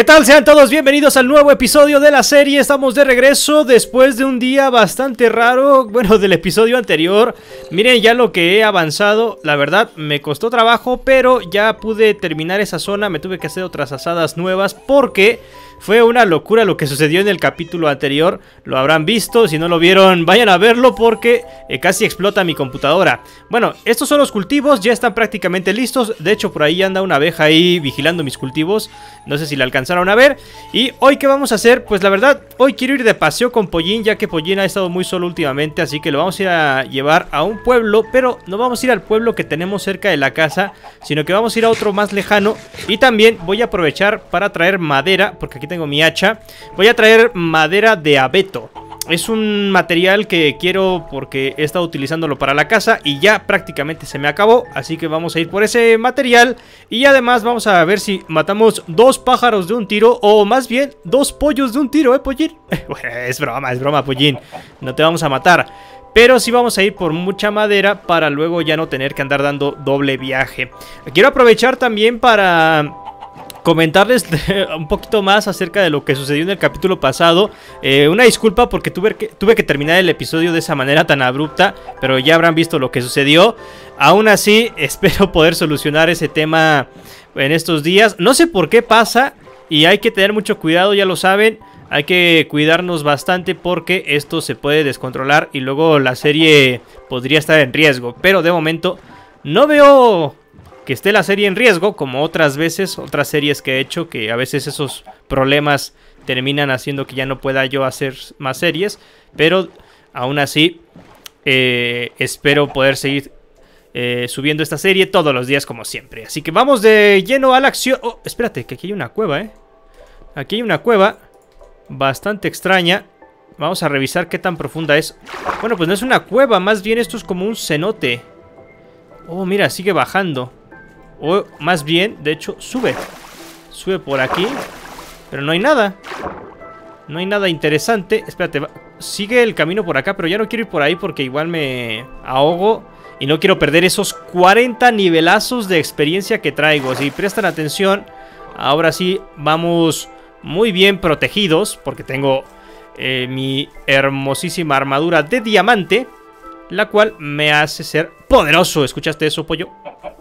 ¿Qué tal? Sean todos bienvenidos al nuevo episodio de la serie. Estamos de regreso después de un día bastante raro, bueno, del episodio anterior. Miren ya lo que he avanzado. La verdad, me costó trabajo, pero ya pude terminar esa zona. Me tuve que hacer otras asadas nuevas porque fue una locura lo que sucedió en el capítulo anterior, lo habrán visto, si no lo vieron vayan a verlo porque eh, casi explota mi computadora. Bueno, estos son los cultivos, ya están prácticamente listos, de hecho por ahí anda una abeja ahí vigilando mis cultivos, no sé si la alcanzaron a ver. Y hoy qué vamos a hacer, pues la verdad, hoy quiero ir de paseo con Pollín ya que Pollín ha estado muy solo últimamente, así que lo vamos a ir a llevar a un pueblo, pero no vamos a ir al pueblo que tenemos cerca de la casa, sino que vamos a ir a otro más lejano y también voy a aprovechar para traer madera, porque aquí tengo mi hacha, voy a traer madera de abeto. Es un material que quiero porque he estado utilizándolo para la casa y ya prácticamente se me acabó, así que vamos a ir por ese material y además vamos a ver si matamos dos pájaros de un tiro o más bien dos pollos de un tiro, ¿eh, Pollín? es broma, es broma, Pollín, no te vamos a matar. Pero sí vamos a ir por mucha madera para luego ya no tener que andar dando doble viaje. Quiero aprovechar también para comentarles un poquito más acerca de lo que sucedió en el capítulo pasado. Eh, una disculpa porque tuve que, tuve que terminar el episodio de esa manera tan abrupta, pero ya habrán visto lo que sucedió. Aún así, espero poder solucionar ese tema en estos días. No sé por qué pasa y hay que tener mucho cuidado, ya lo saben. Hay que cuidarnos bastante porque esto se puede descontrolar y luego la serie podría estar en riesgo. Pero de momento no veo que esté la serie en riesgo, como otras veces, otras series que he hecho, que a veces esos problemas terminan haciendo que ya no pueda yo hacer más series, pero aún así eh, espero poder seguir eh, subiendo esta serie todos los días como siempre. Así que vamos de lleno a la acción. Oh, espérate, que aquí hay una cueva, ¿eh? Aquí hay una cueva bastante extraña. Vamos a revisar qué tan profunda es. Bueno, pues no es una cueva, más bien esto es como un cenote. Oh, mira, sigue bajando. O más bien, de hecho, sube. Sube por aquí. Pero no hay nada. No hay nada interesante. Espérate, sigue el camino por acá, pero ya no quiero ir por ahí porque igual me ahogo. Y no quiero perder esos 40 nivelazos de experiencia que traigo. Si prestan atención, ahora sí vamos muy bien protegidos. Porque tengo eh, mi hermosísima armadura de diamante. La cual me hace ser poderoso. ¿Escuchaste eso, pollo?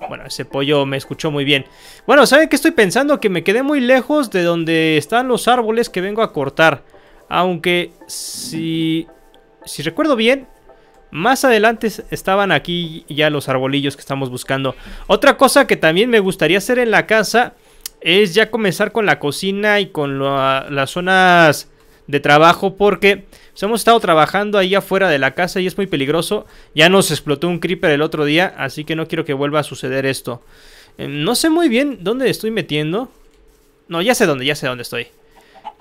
Bueno, ese pollo me escuchó muy bien. Bueno, ¿saben qué estoy pensando? Que me quedé muy lejos de donde están los árboles que vengo a cortar. Aunque, si, si recuerdo bien, más adelante estaban aquí ya los arbolillos que estamos buscando. Otra cosa que también me gustaría hacer en la casa es ya comenzar con la cocina y con las zonas de trabajo porque pues hemos estado trabajando ahí afuera de la casa y es muy peligroso. Ya nos explotó un creeper el otro día, así que no quiero que vuelva a suceder esto. Eh, no sé muy bien dónde estoy metiendo. No, ya sé dónde, ya sé dónde estoy.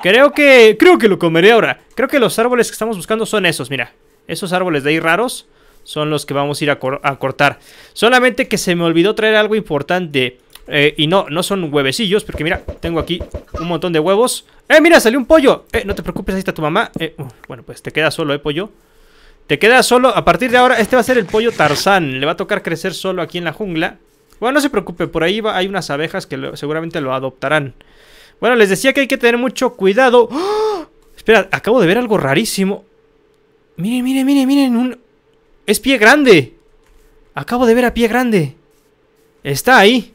Creo que... Creo que lo comeré ahora. Creo que los árboles que estamos buscando son esos, mira. Esos árboles de ahí raros son los que vamos a ir a cortar. Solamente que se me olvidó traer algo importante. Eh, y no, no son huevecillos, porque mira, tengo aquí un montón de huevos. ¡Eh, mira, salió un pollo! Eh, no te preocupes, ahí está tu mamá. Eh, uh, bueno, pues te queda solo, ¿eh, pollo? Te queda solo. A partir de ahora, este va a ser el pollo Tarzán. Le va a tocar crecer solo aquí en la jungla. Bueno, no se preocupe, por ahí hay unas abejas que seguramente lo adoptarán. Bueno, les decía que hay que tener mucho cuidado. ¡Oh! Espera, acabo de ver algo rarísimo. Miren, miren, miren, miren. Es pie grande. Acabo de ver a pie grande. Está ahí.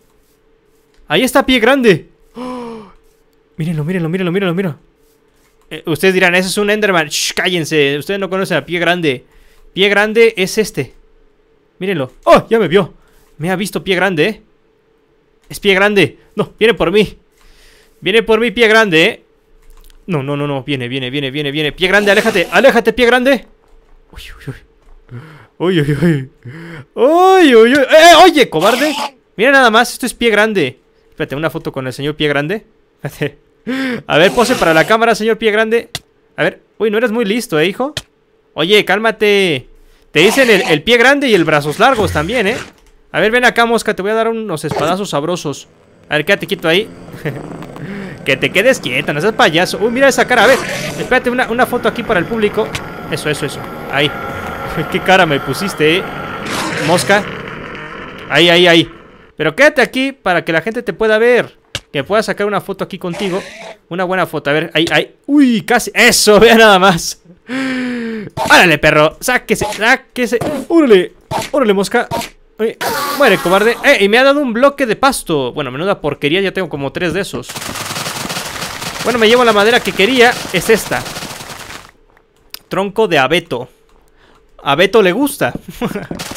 Ahí está pie grande. Mírenlo, mírenlo, mírenlo, mírenlo, mírenlo. Eh, ustedes dirán, ese es un Enderman. Shh, cállense. Ustedes no conocen a pie grande. Pie grande es este. Mírenlo. ¡Oh! Ya me vio. Me ha visto pie grande, ¿eh? Es pie grande. No, viene por mí. Viene por mí pie grande, ¿eh? No, no, no, no. Viene, viene, viene, viene, viene. Pie grande, aléjate. Aléjate, pie grande. Uy, uy, uy. Uy, uy, uy. Uy, uy, uy. ¡Eh, oye, cobarde! Mira nada más, esto es pie grande. Espérate, una foto con el señor Pie Grande. A ver, pose para la cámara, señor Pie Grande. A ver, uy, no eres muy listo, eh, hijo. Oye, cálmate. Te dicen el, pie grande y el brazos largos también, eh. A ver, ven acá, mosca, te voy a dar unos espadazos sabrosos. A ver, quédate quieto ahí. que te quedes quieta, no seas payaso. Uy, mira esa cara, a ver. Espérate, una, una foto aquí para el público. Eso, eso, eso. Ahí. Qué cara me pusiste, eh. Mosca. Ahí, ahí, ahí. Pero quédate aquí para que la gente te pueda ver. Que pueda sacar una foto aquí contigo. Una buena foto. A ver, ahí, ahí. Uy, casi. Eso, vea nada más. Árale, perro. Sáquese, sáquese. Órale, órale, mosca. Uy, muere, cobarde. Eh, y me ha dado un bloque de pasto. Bueno, menuda porquería. Ya tengo como tres de esos. Bueno, me llevo la madera que quería. Es esta. Tronco de abeto. Abeto le gusta.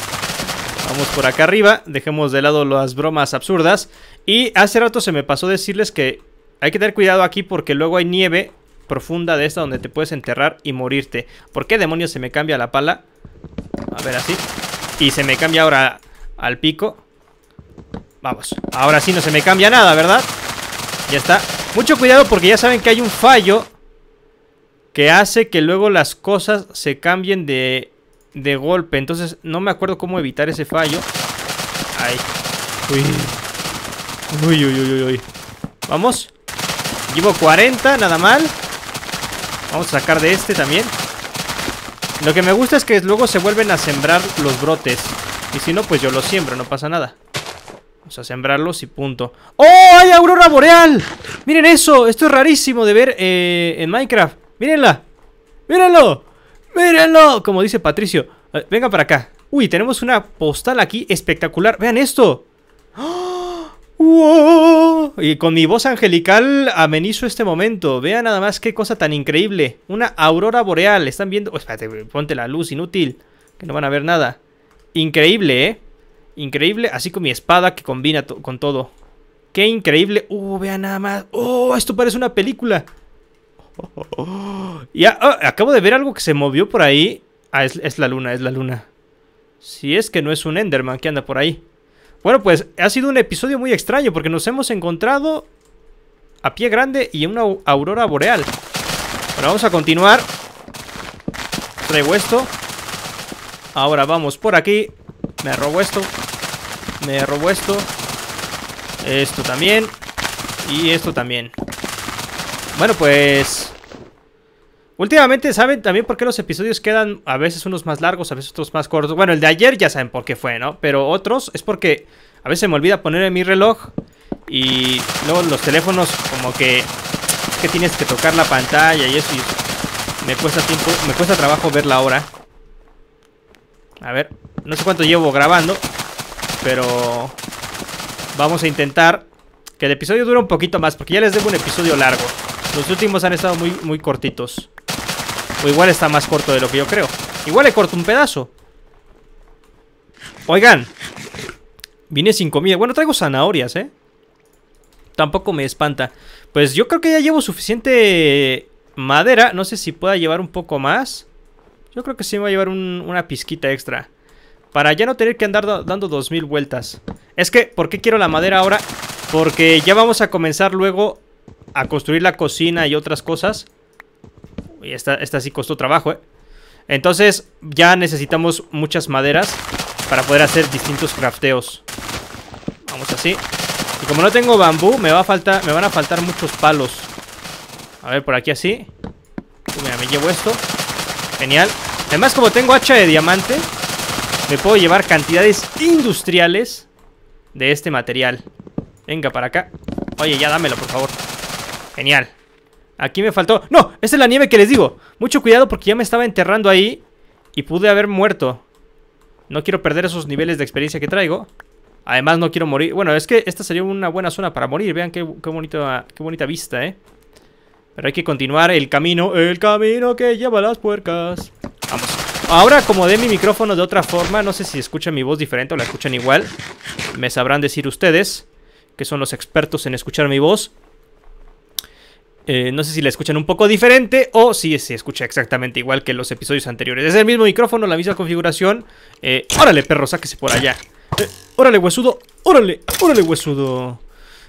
Vamos por acá arriba, dejemos de lado las bromas absurdas. Y hace rato se me pasó decirles que hay que tener cuidado aquí porque luego hay nieve profunda de esta donde te puedes enterrar y morirte. ¿Por qué demonios se me cambia la pala? A ver, así. Y se me cambia ahora al pico. Vamos, ahora sí no se me cambia nada, ¿verdad? Ya está. Mucho cuidado porque ya saben que hay un fallo que hace que luego las cosas se cambien de de golpe. Entonces no me acuerdo cómo evitar ese fallo. Ay. Uy. Uy, uy, uy, uy. Vamos. Llevo 40, nada mal. Vamos a sacar de este también. Lo que me gusta es que luego se vuelven a sembrar los brotes. Y si no, pues yo los siembro, no pasa nada. Vamos a sembrarlos y punto. ¡Oh! ¡Hay aurora boreal! ¡Miren eso! Esto es rarísimo de ver eh, en Minecraft. ¡Mírenla! ¡Mírenlo! ¡Mírenlo! Como dice Patricio. Eh, venga para acá. Uy, tenemos una postal aquí espectacular. ¡Vean esto! Y con mi voz angelical amenizo este momento. Vean nada más qué cosa tan increíble. Una aurora boreal. Están viendo... Oh, espérate, ponte la luz, inútil. Que no van a ver nada. Increíble, ¿eh? Increíble, así con mi espada que combina con todo. ¡Qué increíble! ¡Uh, vean nada más! ¡Oh, esto parece una película! Ya ah, acabo de ver algo que se movió por ahí. Ah, es, la luna, es la luna. Si es que no es un Enderman que anda por ahí. Bueno, pues ha sido un episodio muy extraño porque nos hemos encontrado a pie grande y en una aurora boreal. Bueno, vamos a continuar. Traigo esto. Ahora vamos por aquí. Me robo esto. Me robo esto. Esto también. Y esto también. Bueno, pues... Últimamente, ¿saben también por qué los episodios quedan a veces unos más largos, a veces otros más cortos? Bueno, el de ayer ya saben por qué fue, ¿no? Pero otros es porque a veces me olvida poner en mi reloj y luego los teléfonos como que... Es que tienes que tocar la pantalla y eso me cuesta tiempo, me cuesta trabajo ver la hora. A ver, no sé cuánto llevo grabando, pero vamos a intentar que el episodio dure un poquito más porque ya les debo un episodio largo. Los últimos han estado muy, muy cortitos. O igual está más corto de lo que yo creo. Igual le corto un pedazo. Oigan. Vine sin comida. Bueno, traigo zanahorias, ¿eh? Tampoco me espanta. Pues yo creo que ya llevo suficiente madera. No sé si pueda llevar un poco más. Yo creo que sí me va a llevar una pizquita extra. Para ya no tener que andar dando 2000 vueltas. Es que, ¿por qué quiero la madera ahora? Porque ya vamos a comenzar luego a construir la cocina y otras cosas. Y esta, sí costó trabajo, ¿eh? Entonces ya necesitamos muchas maderas para poder hacer distintos crafteos. Vamos así. Y como no tengo bambú, me, va a me van a faltar muchos palos. A ver, por aquí así. mira, me llevo esto. Genial. Además, como tengo hacha de diamante, me puedo llevar cantidades industriales de este material. Venga, para acá. Oye, ya dámelo, por favor. Genial. Aquí me faltó... ¡No! Esa es la nieve que les digo. Mucho cuidado porque ya me estaba enterrando ahí y pude haber muerto. No quiero perder esos niveles de experiencia que traigo. Además no quiero morir. Bueno, es que esta sería una buena zona para morir. Vean qué, qué, bonita, qué bonita vista, ¿eh? Pero hay que continuar el camino. El camino que lleva a las puercas. Vamos. Ahora como de mi micrófono de otra forma. No sé si escuchan mi voz diferente o la escuchan igual. Me sabrán decir ustedes, que son los expertos en escuchar mi voz. Eh, no sé si la escuchan un poco diferente o si se escucha exactamente igual que los episodios anteriores. Es el mismo micrófono, la misma configuración. Eh, órale, perro, sáquese por allá. Eh, órale, huesudo. Órale, órale, huesudo.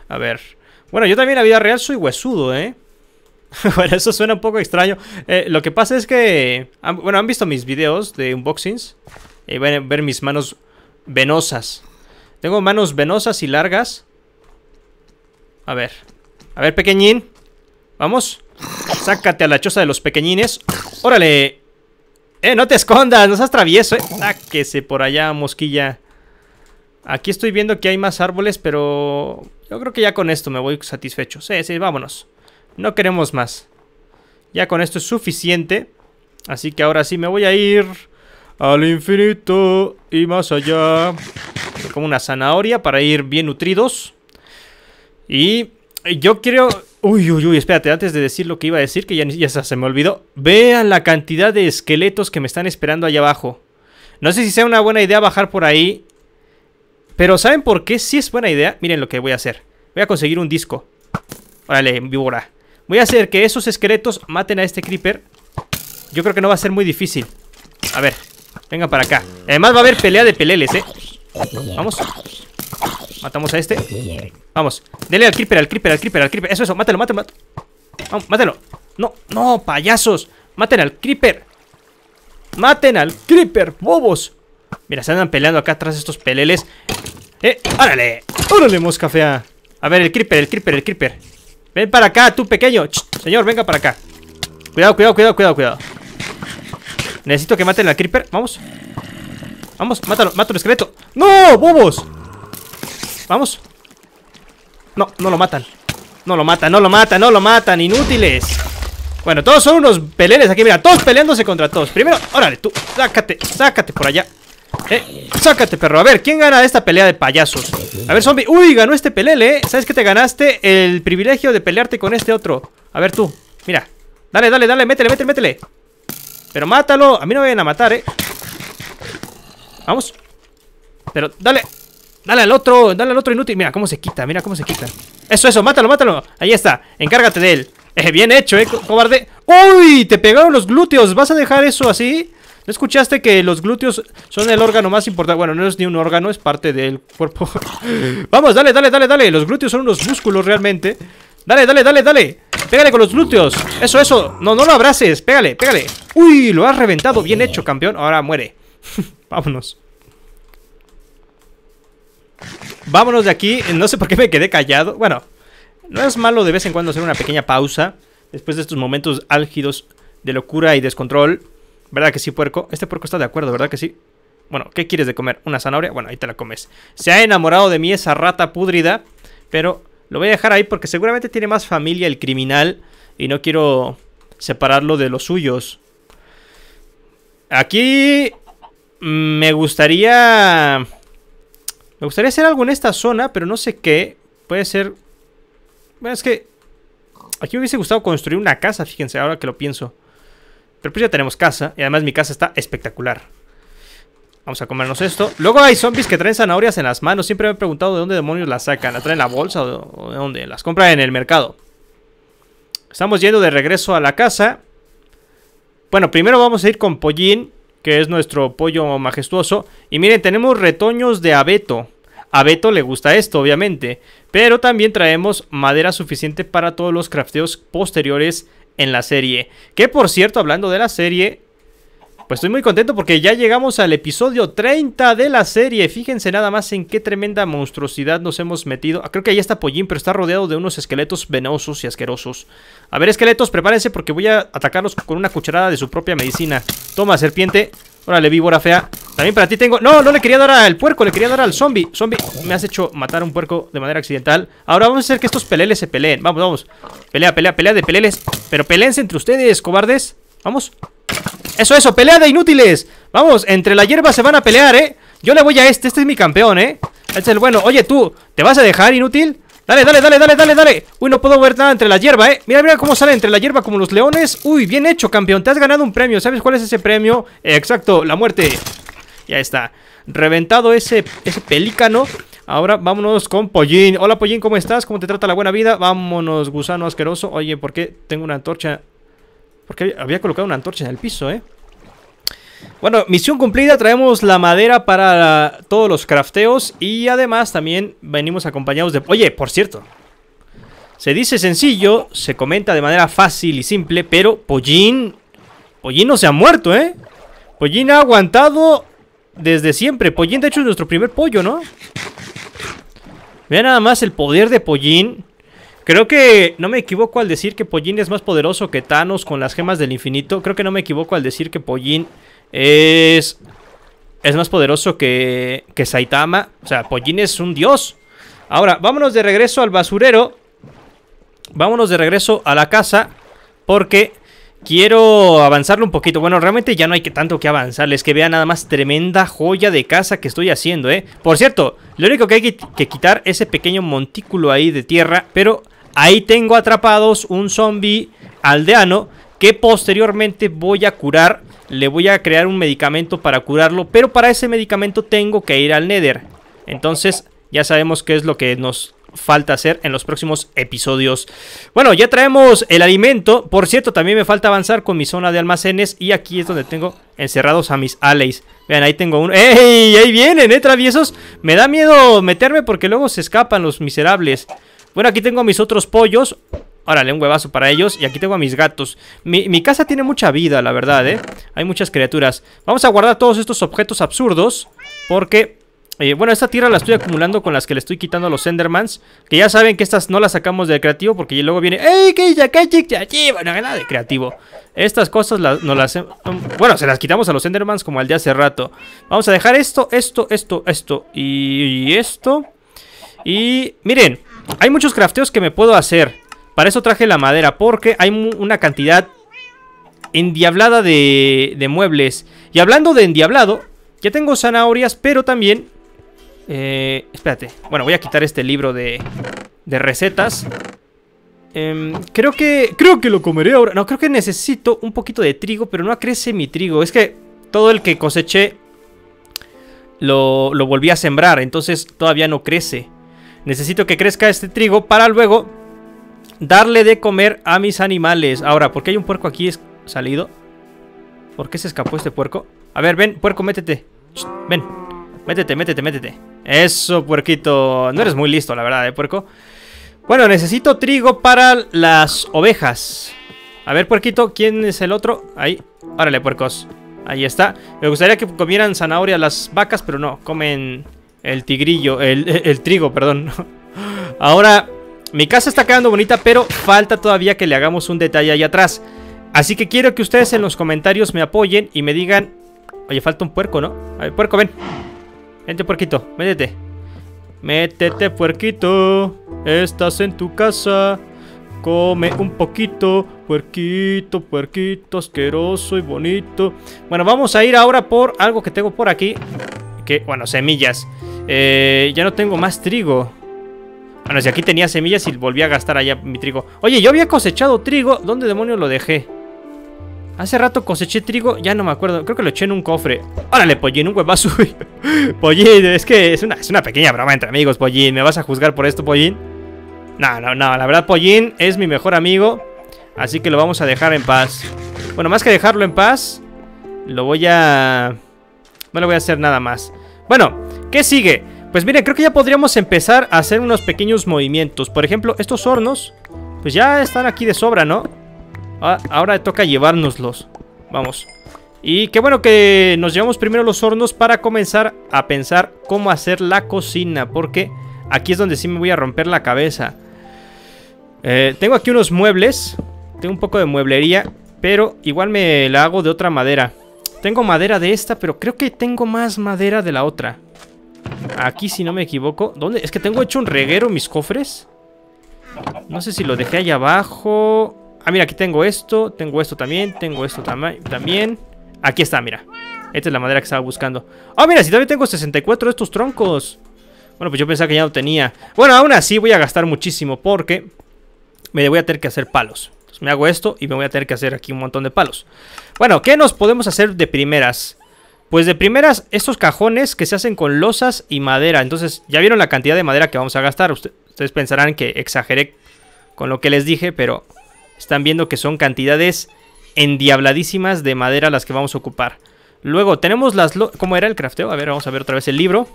A ver. Bueno, yo también en vida real soy huesudo, ¿eh? bueno, eso suena un poco extraño. lo que pasa es que... bueno, han visto mis videos de unboxings. Y van a ver mis manos venosas. Tengo manos venosas y largas. A ver. A ver, pequeñín. Vamos. Sácate a la choza de los pequeñines. ¡Órale! ¡Eh, no te escondas! ¡No seas travieso! Eh! ¡Sáquese por allá, mosquilla! Aquí estoy viendo que hay más árboles, pero... Yo creo que ya con esto me voy satisfecho. Sí, sí, vámonos. No queremos más. Ya con esto es suficiente. Así que ahora sí me voy a ir... Al infinito y más allá. Como una zanahoria para ir bien nutridos. Y yo quiero... Uy, uy, uy, espérate, antes de decir lo que iba a decir, que ya, se me olvidó. Vean la cantidad de esqueletos que me están esperando allá abajo. No sé si sea una buena idea bajar por ahí. Pero ¿saben por qué? Si es buena idea, miren lo que voy a hacer. Voy a conseguir un disco. Órale, víbora. Voy a hacer que esos esqueletos maten a este creeper. Yo creo que no va a ser muy difícil. A ver, vengan para acá. Además va a haber pelea de peleles, ¿eh? Vamos. Matamos a este. Vamos. Dele al creeper, al creeper, al creeper, al creeper. Eso, eso. Mátelo, mátelo, mátalo. Vamos, mátelo. No, no, payasos. Maten al creeper. Maten al creeper, bobos. Mira, se andan peleando acá atrás estos peleles. ¡Eh! ¡Órale! ¡Órale, mosca fea! A ver, el creeper, el creeper, el creeper. Ven para acá, tú pequeño. señor, venga para acá. Cuidado, cuidado, cuidado, cuidado, cuidado. Necesito que maten al creeper. Vamos. Vamos, mátalo, mátalo, esqueleto. ¡No! ¡Bobos! Vamos. No, no lo matan. No lo matan, no lo matan, no lo matan. Inútiles. Bueno, todos son unos peleles aquí. Mira, todos peleándose contra todos. Primero, órale, tú. Sácate, sácate por allá. Eh, sácate, perro. A ver, ¿quién gana esta pelea de payasos? A ver, zombie. Uy, ganó este pelele, eh. ¿Sabes que te ganaste el privilegio de pelearte con este otro? A ver, tú. Mira. Dale, dale, dale. Métele, métele, métele. Pero mátalo. A mí no me van a matar, eh. Vamos. Pero dale. Dale al otro, dale al otro inútil. Mira cómo se quita, mira cómo se quita. Eso, eso, mátalo, mátalo. Ahí está, encárgate de él. Eh, bien hecho, eh, cobarde. ¡Uy! Te pegaron los glúteos. ¿Vas a dejar eso así? ¿No escuchaste que los glúteos son el órgano más importante? Bueno, no es ni un órgano, es parte del cuerpo. Vamos, dale, dale, dale, dale. Los glúteos son unos músculos realmente. Dale, dale, dale, dale. Pégale con los glúteos. Eso, eso. No, no lo abraces. Pégale, pégale. Uy, lo has reventado. Bien hecho, campeón. Ahora muere. Vámonos. Vámonos de aquí. No sé por qué me quedé callado. Bueno, no es malo de vez en cuando hacer una pequeña pausa. Después de estos momentos álgidos de locura y descontrol. ¿Verdad que sí, puerco? Este puerco está de acuerdo, ¿verdad que sí? Bueno, ¿qué quieres de comer? ¿Una zanahoria? Bueno, ahí te la comes. Se ha enamorado de mí esa rata pudrida, Pero lo voy a dejar ahí porque seguramente tiene más familia el criminal. Y no quiero separarlo de los suyos. Aquí me gustaría me gustaría hacer algo en esta zona, pero no sé qué. Puede ser... Bueno, es que... Aquí me hubiese gustado construir una casa, fíjense, ahora que lo pienso. Pero pues ya tenemos casa, y además mi casa está espectacular. Vamos a comernos esto. Luego hay zombies que traen zanahorias en las manos. Siempre me he preguntado de dónde demonios las sacan. ¿La traen en la bolsa o de dónde? Las compran en el mercado. Estamos yendo de regreso a la casa. Bueno, primero vamos a ir con Pollín que es nuestro pollo majestuoso. Y miren, tenemos retoños de abeto. A Beto le gusta esto, obviamente. Pero también traemos madera suficiente para todos los crafteos posteriores en la serie. Que por cierto, hablando de la serie, pues estoy muy contento porque ya llegamos al episodio 30 de la serie. Fíjense nada más en qué tremenda monstruosidad nos hemos metido. Ah, creo que ahí está Pollín, pero está rodeado de unos esqueletos venosos y asquerosos. A ver, esqueletos, prepárense porque voy a atacarlos con una cucharada de su propia medicina. Toma, serpiente. Órale, víbora fea. También para ti tengo... No, no le quería dar al puerco, le quería dar al zombie. Zombie, me has hecho matar a un puerco de manera accidental. Ahora vamos a hacer que estos peleles se peleen. Vamos, vamos. Pelea, pelea, pelea de peleles. Pero peleense entre ustedes, cobardes. Vamos. Eso, eso, pelea de inútiles. Vamos, entre la hierba se van a pelear, ¿eh? Yo le voy a este, este es mi campeón, ¿eh? es el bueno. Oye, tú, ¿te vas a dejar inútil? Dale, dale, dale, dale, dale, dale. Uy, no puedo ver nada entre la hierba, eh. Mira, mira cómo sale entre la hierba como los leones. Uy, bien hecho, campeón. Te has ganado un premio. ¿Sabes cuál es ese premio? Exacto, la muerte. Ya está. Reventado ese, ese pelícano. Ahora vámonos con Pollín. Hola, Pollín, ¿cómo estás? ¿Cómo te trata la buena vida? Vámonos, gusano asqueroso. Oye, ¿por qué tengo una antorcha porque había colocado una antorcha en el piso, ¿eh? Bueno, misión cumplida, traemos la madera para todos los crafteos y además también venimos acompañados de... Oye, por cierto, se dice sencillo, se comenta de manera fácil y simple, pero Pollín... Pollín no se ha muerto, ¿eh? Pollín ha aguantado desde siempre. Pollín, de hecho, es nuestro primer pollo, ¿no? Vean nada más el poder de Pollín Creo que no me equivoco al decir que Pollín es más poderoso que Thanos con las gemas del infinito. Creo que no me equivoco al decir que Pollín es, es más poderoso que, que Saitama. O sea, Pollín es un dios. Ahora, vámonos de regreso al basurero. Vámonos de regreso a la casa. Porque quiero avanzarlo un poquito. Bueno, realmente ya no hay que tanto que avanzar. Es Que vean nada más tremenda joya de casa que estoy haciendo, ¿eh? Por cierto, lo único que hay que, quitar es ese pequeño montículo ahí de tierra. Pero Ahí tengo atrapados un zombie aldeano que posteriormente voy a curar. Le voy a crear un medicamento para curarlo, pero para ese medicamento tengo que ir al Nether. Entonces ya sabemos qué es lo que nos falta hacer en los próximos episodios. Bueno, ya traemos el alimento. Por cierto, también me falta avanzar con mi zona de almacenes. Y aquí es donde tengo encerrados a mis alleys. Vean, ahí tengo uno. ¡Ey! Ahí vienen, ¿eh? Traviesos. Me da miedo meterme porque luego se escapan los miserables. Bueno, aquí tengo mis otros pollos. Órale, un huevazo para ellos. Y aquí tengo a mis gatos. Mi, casa tiene mucha vida, la verdad, ¿eh? Hay muchas criaturas. Vamos a guardar todos estos objetos absurdos. Porque... Eh, bueno, esta tierra la estoy acumulando con las que le estoy quitando a los Endermans. Que ya saben que estas no las sacamos de creativo porque luego viene... ¡Ey, qué ya, qué ya, Bueno, nada de creativo. Estas cosas no las... Bueno, se las quitamos a los Endermans como al de hace rato. Vamos a dejar esto, esto, esto, esto y esto. Y miren, hay muchos crafteos que me puedo hacer. Para eso traje la madera, porque hay una cantidad endiablada de, muebles. Y hablando de endiablado, ya tengo zanahorias, pero también... Eh, espérate. Bueno, voy a quitar este libro de, de recetas. Em, creo que... Creo que lo comeré ahora. No, creo que necesito un poquito de trigo, pero no crece mi trigo. Es que todo el que coseché lo volví a sembrar, entonces todavía no crece. Necesito que crezca este trigo para luego darle de comer a mis animales. Ahora, ¿por qué hay un puerco aquí salido? ¿Por qué se escapó este puerco? A ver, ven, puerco, métete. ven, métete, métete, métete. Eso, puerquito. No eres muy listo, la verdad, ¿eh, puerco? Bueno, necesito trigo para las ovejas. A ver, puerquito, ¿quién es el otro? Ahí, órale, puercos. Ahí está. Me gustaría que comieran zanahoria las vacas, pero no, comen el tigrillo, el, trigo, perdón. Ahora, mi casa está quedando bonita, pero falta todavía que le hagamos un detalle ahí atrás. Así que quiero que ustedes en los comentarios me apoyen y me digan... Oye, falta un puerco, ¿no? A ver, puerco, ven. Vente, puerquito, métete. Métete, puerquito. Estás en tu casa. Come un poquito, puerquito, puerquito, asqueroso y bonito. Bueno, vamos a ir ahora por algo que tengo por aquí. Que, bueno, semillas. Eh, ya no tengo más trigo. Bueno, si aquí tenía semillas y volví a gastar allá mi trigo. Oye, yo había cosechado trigo. ¿Dónde demonios lo dejé? Hace rato coseché trigo, ya no me acuerdo. Creo que lo eché en un cofre. Órale, Pollín, un huevazo. pollín, es que es una, es una pequeña broma entre amigos, Pollín. ¿Me vas a juzgar por esto, Pollín? No, no, no. La verdad, Pollín es mi mejor amigo. Así que lo vamos a dejar en paz. Bueno, más que dejarlo en paz, lo voy a... No le voy a hacer nada más. Bueno, ¿Qué sigue? Pues miren, creo que ya podríamos empezar a hacer unos pequeños movimientos. Por ejemplo, estos hornos, pues ya están aquí de sobra, ¿no? Ah, ahora toca llevárnoslos. Vamos. Y qué bueno que nos llevamos primero los hornos para comenzar a pensar cómo hacer la cocina. Porque aquí es donde sí me voy a romper la cabeza. Eh, tengo aquí unos muebles. Tengo un poco de mueblería. Pero igual me la hago de otra madera. Tengo madera de esta, pero creo que tengo más madera de la otra. Aquí, si no me equivoco. ¿Dónde? Es que tengo hecho un reguero mis cofres. No sé si lo dejé allá abajo. Ah, mira, aquí tengo esto. Tengo esto también. Tengo esto también. Aquí está, mira. Esta es la madera que estaba buscando. Ah, mira, si también tengo 64 de estos troncos. Bueno, pues yo pensaba que ya lo tenía. Bueno, aún así voy a gastar muchísimo porque me voy a tener que hacer palos. me hago esto y me voy a tener que hacer aquí un montón de palos. Bueno, ¿qué nos podemos hacer de primeras? Pues de primeras, estos cajones que se hacen con losas y madera. Entonces, ya vieron la cantidad de madera que vamos a gastar. Ustedes pensarán que exageré con lo que les dije, pero están viendo que son cantidades endiabladísimas de madera las que vamos a ocupar. Luego, tenemos las... ¿Cómo era el crafteo? A ver, vamos a ver otra vez el libro.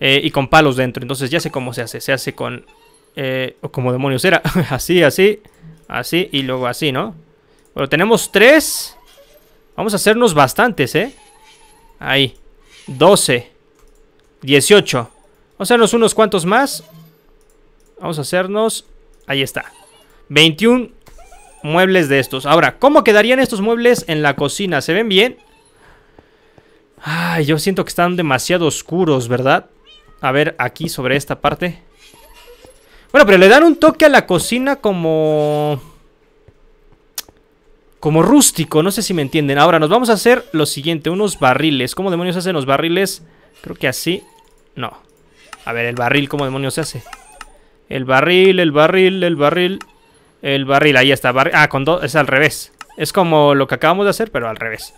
Eh, y con palos dentro. Entonces ya sé cómo se hace. Se hace con... Eh, o como demonios era. así, así, así y luego así, ¿no? Bueno, tenemos tres. Vamos a hacernos bastantes, ¿eh? Ahí. 12. 18. Vamos a hacernos unos cuantos más. Vamos a hacernos... Ahí está. 21 muebles de estos. Ahora, ¿cómo quedarían estos muebles en la cocina? ¿Se ven bien? Ay, yo siento que están demasiado oscuros, ¿verdad? A ver, aquí sobre esta parte. Bueno, pero le dan un toque a la cocina como como rústico, no sé si me entienden. Ahora nos vamos a hacer lo siguiente, unos barriles. ¿Cómo demonios hacen los barriles? Creo que así, no. A ver, el barril, ¿cómo demonios se hace? El barril, el barril, el barril, el barril, ahí está. ah, con dos, es al revés. Es como lo que acabamos de hacer, pero al revés.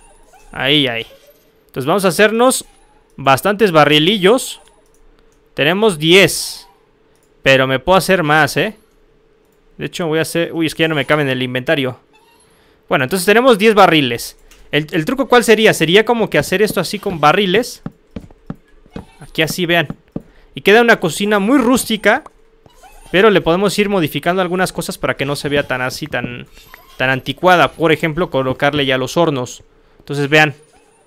Ahí, ahí. Entonces vamos a hacernos bastantes barrilillos. Tenemos 10. Pero me puedo hacer más, ¿eh? De hecho, voy a hacer... Uy, es que ya no me cabe en el inventario. Bueno, entonces tenemos 10 barriles. El, truco cuál sería? Sería como que hacer esto así con barriles. Aquí así, vean. Y queda una cocina muy rústica. Pero le podemos ir modificando algunas cosas para que no se vea tan así, tan, tan anticuada. Por ejemplo, colocarle ya los hornos. Entonces vean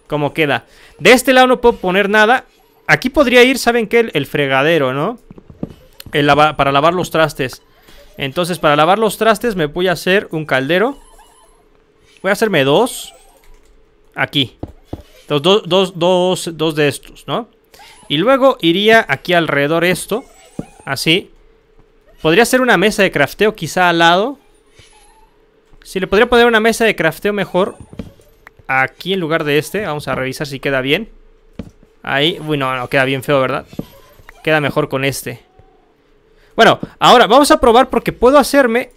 cómo queda. De este lado no puedo poner nada. Aquí podría ir, ¿saben qué? El, fregadero, ¿no? para lavar los trastes. Entonces para lavar los trastes me voy a hacer un caldero. Voy a hacerme dos. Aquí. Dos, dos, dos, dos, de estos, ¿no? Y luego iría aquí alrededor esto. Así. Podría ser una mesa de crafteo quizá al lado. sí, le podría poner una mesa de crafteo mejor. Aquí en lugar de este. Vamos a revisar si queda bien. Ahí. Uy, no, no, queda bien feo, ¿verdad? Queda mejor con este. Bueno, ahora vamos a probar porque puedo hacerme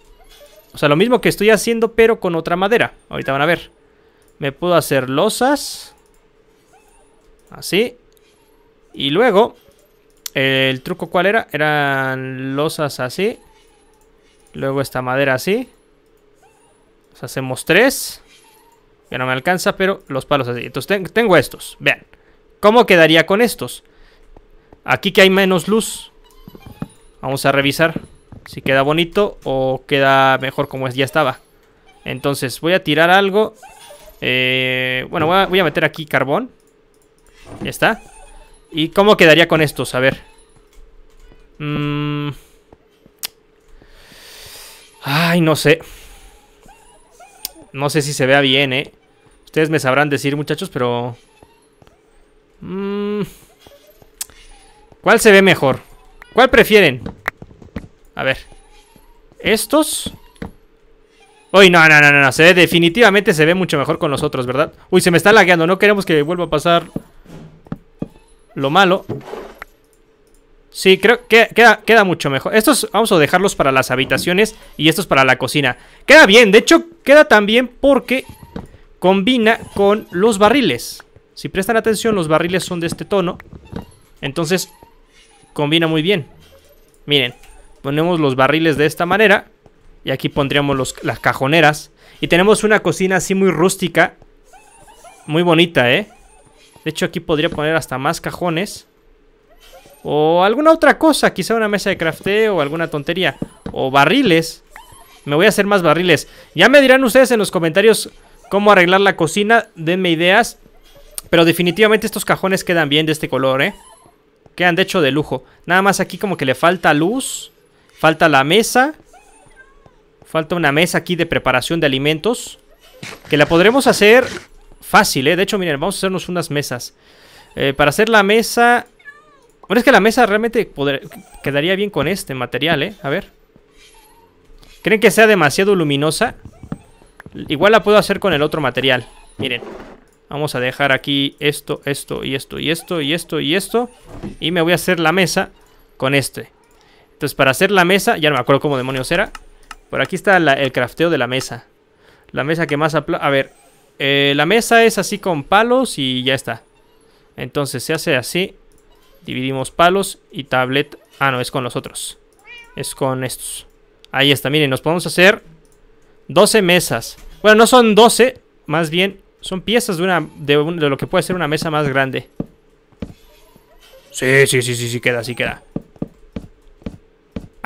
o sea, lo mismo que estoy haciendo, pero con otra madera. Ahorita van a ver. Me puedo hacer losas. Así. Y luego, el truco cuál era? Eran losas así. Luego esta madera así. hacemos tres. Ya no me alcanza, pero los palos así. Entonces tengo estos. Vean. ¿Cómo quedaría con estos? Aquí que hay menos luz. Vamos a revisar. Si queda bonito o queda mejor como ya estaba. Entonces voy a tirar algo. Eh, bueno, voy a, meter aquí carbón. Ya está. ¿Y cómo quedaría con estos? A ver. Mm. Ay, no sé. No sé si se vea bien, ¿eh? Ustedes me sabrán decir, muchachos, pero... Mm. ¿Cuál se ve mejor? ¿Cuál prefieren? A ver. Estos. Uy, no, no, no, no. Se ve, definitivamente se ve mucho mejor con los otros, ¿verdad? Uy, se me está lagueando. No queremos que vuelva a pasar lo malo. Sí, creo que queda, queda mucho mejor. Estos vamos a dejarlos para las habitaciones y estos para la cocina. Queda bien. De hecho, queda tan bien porque combina con los barriles. Si prestan atención, los barriles son de este tono. Entonces, combina muy bien. Miren ponemos los barriles de esta manera y aquí pondríamos las cajoneras. Y tenemos una cocina así muy rústica, muy bonita, ¿eh? De hecho aquí podría poner hasta más cajones. O alguna otra cosa, quizá una mesa de crafteo o alguna tontería. O barriles. Me voy a hacer más barriles. Ya me dirán ustedes en los comentarios cómo arreglar la cocina. Denme ideas. Pero definitivamente estos cajones quedan bien de este color, ¿eh? Quedan de hecho de lujo. Nada más aquí como que le falta luz. Falta la mesa. Falta una mesa aquí de preparación de alimentos. Que la podremos hacer fácil, ¿eh? De hecho, miren, vamos a hacernos unas mesas. Eh, para hacer la mesa... Bueno, es que la mesa realmente quedaría bien con este material, ¿eh? A ver. ¿Creen que sea demasiado luminosa? Igual la puedo hacer con el otro material. Miren. Vamos a dejar aquí esto, esto y esto y esto y esto y esto. Y me voy a hacer la mesa con este. Entonces, para hacer la mesa, ya no me acuerdo cómo demonios era. Por aquí está el crafteo de la mesa. La mesa que más... A ver, eh, la mesa es así con palos y ya está. Entonces se hace así. Dividimos palos y tablet... Ah, no, es con los otros. Es con estos. Ahí está, miren, nos podemos hacer 12 mesas. Bueno, no son 12, más bien son piezas de, una, de, lo que puede ser una mesa más grande. Sí, sí, sí, sí, sí queda, sí queda.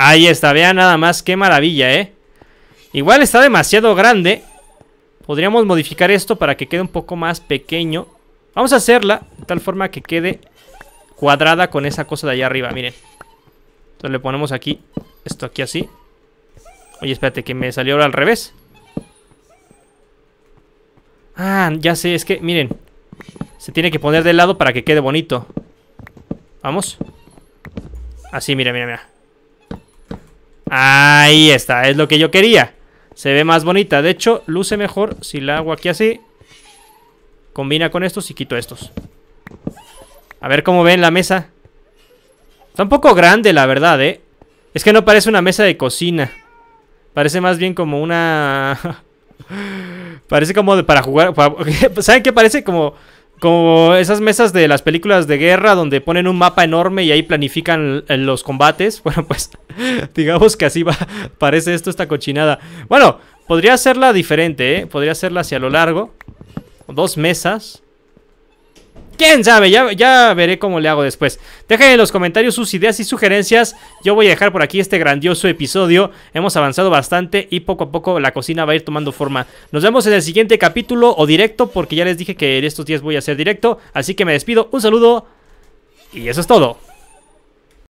Ahí está, vean nada más, qué maravilla, ¿eh? Igual está demasiado grande. Podríamos modificar esto para que quede un poco más pequeño. Vamos a hacerla de tal forma que quede cuadrada con esa cosa de allá arriba, miren. Entonces le ponemos aquí, esto aquí así. Oye, espérate, que me salió ahora al revés. Ah, ya sé, es que, miren. Se tiene que poner de lado para que quede bonito. Vamos. Así, mira, mira, mira. Ahí está, es lo que yo quería. Se ve más bonita. De hecho, luce mejor si la hago aquí así. Combina con estos y quito estos. A ver cómo ven la mesa. Está un poco grande, la verdad, ¿eh? Es que no parece una mesa de cocina. Parece más bien como una... parece como de para jugar... ¿Saben qué parece? Como... Como esas mesas de las películas de guerra donde ponen un mapa enorme y ahí planifican eh, los combates. Bueno, pues digamos que así va, parece esto esta cochinada. Bueno, podría hacerla diferente, ¿eh? Podría hacerla hacia lo largo. Dos mesas. ¿Quién sabe? Ya, veré cómo le hago después. Dejen en los comentarios sus ideas y sugerencias. Yo voy a dejar por aquí este grandioso episodio. Hemos avanzado bastante y poco a poco la cocina va a ir tomando forma. Nos vemos en el siguiente capítulo o directo porque ya les dije que en estos días voy a ser directo. Así que me despido. Un saludo y eso es todo.